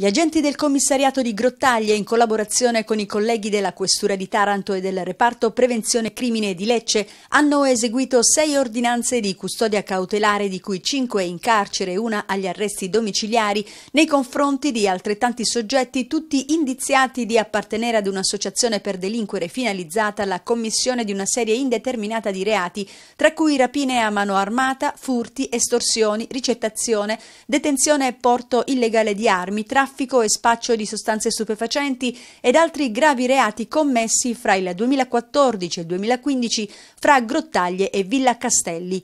Gli agenti del commissariato di Grottaglie, in collaborazione con i colleghi della Questura di Taranto e del reparto Prevenzione Crimine di Lecce, hanno eseguito sei ordinanze di custodia cautelare, di cui cinque in carcere e una agli arresti domiciliari, nei confronti di altrettanti soggetti, tutti indiziati di appartenere ad un'associazione per delinquere finalizzata alla commissione di una serie indeterminata di reati, tra cui rapine a mano armata, furti, estorsioni, ricettazione, detenzione e porto illegale di armi, traffico traffico e spaccio di sostanze stupefacenti ed altri gravi reati commessi fra il 2014 e il 2015 fra Grottaglie e Villa Castelli.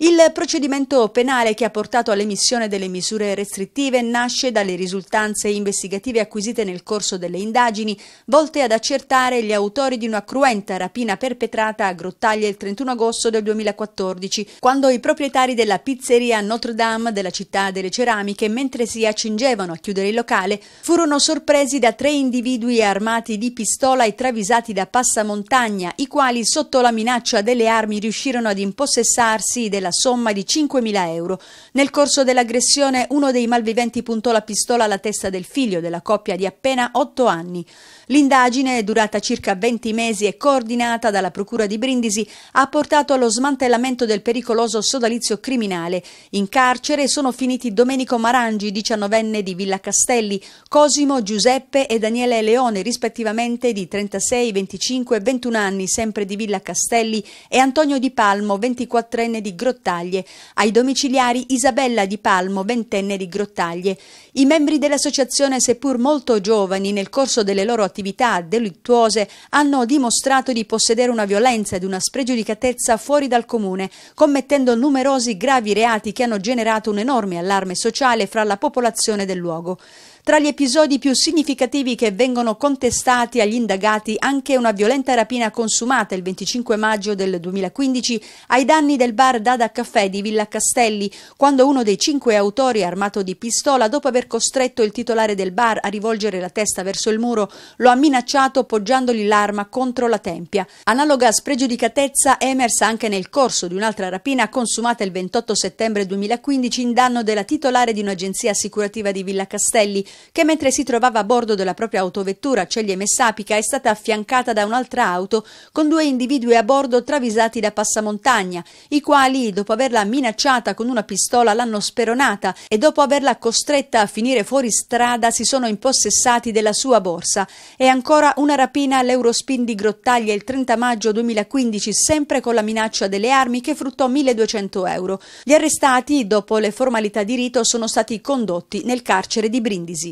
Il procedimento penale che ha portato all'emissione delle misure restrittive nasce dalle risultanze investigative acquisite nel corso delle indagini volte ad accertare gli autori di una cruenta rapina perpetrata a Grottaglia il 31 agosto del 2014, quando i proprietari della pizzeria Notre Dame della città delle ceramiche, mentre si accingevano a chiudere il locale, furono sorpresi da tre individui armati di pistola e travisati da passamontagna, i quali sotto la minaccia delle armi riuscirono ad impossessarsi della la somma di 5.000 euro. Nel corso dell'aggressione uno dei malviventi puntò la pistola alla testa del figlio della coppia di appena 8 anni. L'indagine, durata circa 20 mesi e coordinata dalla Procura di Brindisi, ha portato allo smantellamento del pericoloso sodalizio criminale. In carcere sono finiti Domenico Marangi, 19enne di Villa Castelli, Cosimo, Giuseppe e Daniele Leone, rispettivamente di 36, 25 e 21 anni, sempre di Villa Castelli, e Antonio Di Palmo, 24enne di Grottano. Grottaglie, ai domiciliari Isabella Di Palmo, ventenne di Grottaglie. I membri dell'associazione, seppur molto giovani, nel corso delle loro attività delittuose, hanno dimostrato di possedere una violenza ed una spregiudicatezza fuori dal comune, commettendo numerosi gravi reati che hanno generato un enorme allarme sociale fra la popolazione del luogo. Tra gli episodi più significativi che vengono contestati agli indagati anche una violenta rapina consumata il 25 maggio del 2015 ai danni del bar Dada Caffè di Villa Castelli, quando uno dei cinque autori armato di pistola, dopo aver costretto il titolare del bar a rivolgere la testa verso il muro, lo ha minacciato poggiandogli l'arma contro la tempia. Analoga spregiudicatezza è emersa anche nel corso di un'altra rapina consumata il 28 settembre 2015 in danno della titolare di un'agenzia assicurativa di Villa Castelli, che mentre si trovava a bordo della propria autovettura Ceglie Messapica è stata affiancata da un'altra auto con due individui a bordo travisati da passamontagna, i quali, dopo averla minacciata con una pistola, l'hanno speronata e dopo averla costretta a finire fuori strada si sono impossessati della sua borsa. E ancora una rapina all'Eurospin di Grottaglia il 30 maggio 2015, sempre con la minaccia delle armi che fruttò 1200 euro. Gli arrestati, dopo le formalità di rito, sono stati condotti nel carcere di Brindisi.